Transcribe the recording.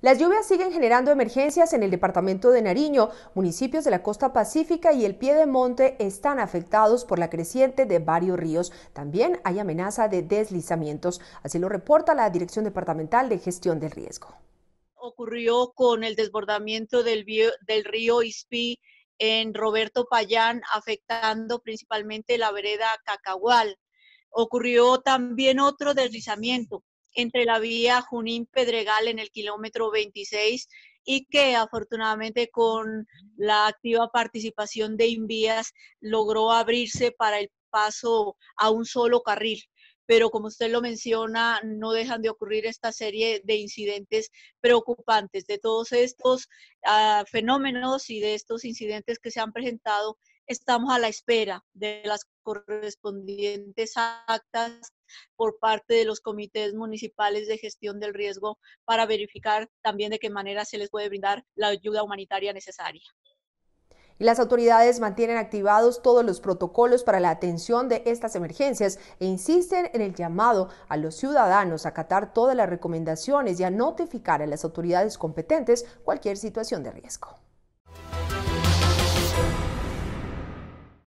Las lluvias siguen generando emergencias en el departamento de Nariño. Municipios de la costa pacífica y el Pie de Monte están afectados por la creciente de varios ríos. También hay amenaza de deslizamientos. Así lo reporta la Dirección Departamental de Gestión del Riesgo. Ocurrió con el desbordamiento del, río Ispi en Roberto Payán, afectando principalmente la vereda Cacahual. Ocurrió también otro deslizamiento entre la vía Junín Pedregal en el kilómetro 26 y que afortunadamente con la activa participación de Invías logró abrirse para el paso a un solo carril. Pero como usted lo menciona, no dejan de ocurrir esta serie de incidentes preocupantes. De todos estos ah, fenómenos y de estos incidentes que se han presentado, estamos a la espera de las correspondientes actas por parte de los comités municipales de gestión del riesgo para verificar también de qué manera se les puede brindar la ayuda humanitaria necesaria. Y las autoridades mantienen activados todos los protocolos para la atención de estas emergencias e insisten en el llamado a los ciudadanos a acatar todas las recomendaciones y a notificar a las autoridades competentes cualquier situación de riesgo.